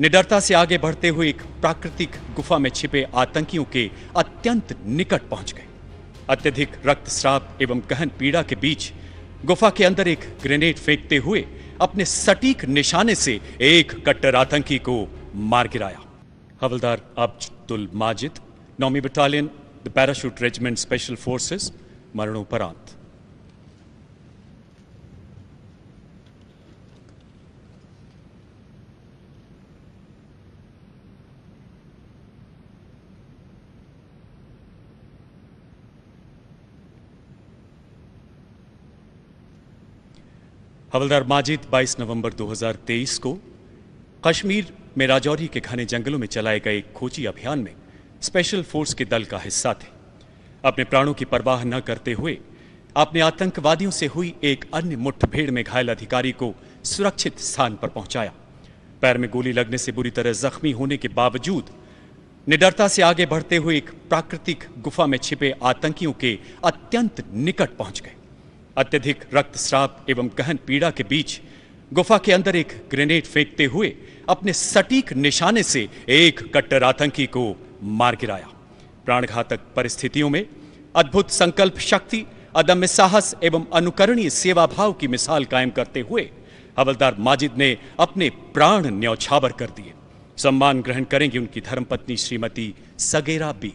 निडरता से आगे बढ़ते हुए एक प्राकृतिक गुफा में छिपे आतंकियों के अत्यंत निकट पहुंच गए अत्यधिक रक्तस्राव एवं गहन पीड़ा के बीच गुफा के अंदर एक ग्रेनेड फेंकते हुए अपने सटीक निशाने से एक कट्टर आतंकी को मार गिराया हवलदार अब्दुल माजिद नौमी बटालियन the parachute regiment special forces मरणोपरांत हवलदार माजिद 22 नवंबर 2023 को कश्मीर में राजौरी के घने जंगलों में चलाए गए खोजी अभियान में स्पेशल फोर्स के दल का हिस्सा थे अपने प्राणों की परवाह न करते हुए आपने आतंकवादियों से हुई एक अन्य मुठभेड़ में घायल अधिकारी को सुरक्षित स्थान पर पहुंचाया पैर में गोली लगने से बुरी तरह जख्मी होने के बावजूद निडरता से आगे बढ़ते हुए एक प्राकृतिक गुफा में छिपे आतंकियों के अत्यंत निकट पहुंच गए अत्यधिक रक्तस्राव एवं गहन पीड़ा के बीच गुफा के अंदर एक ग्रेनेड फेंकते हुए अपने सटीक निशाने से एक कट्टर आतंकी को मार गिराया प्राणघातक परिस्थितियों में अद्भुत संकल्प शक्ति अदम्य साहस एवं अनुकरणीय सेवा भाव की मिसाल कायम करते हुए हवलदार माजिद ने अपने प्राण न्यौछावर कर दिए सम्मान ग्रहण करेंगी उनकी धर्मपत्नी श्रीमती सगेरा बी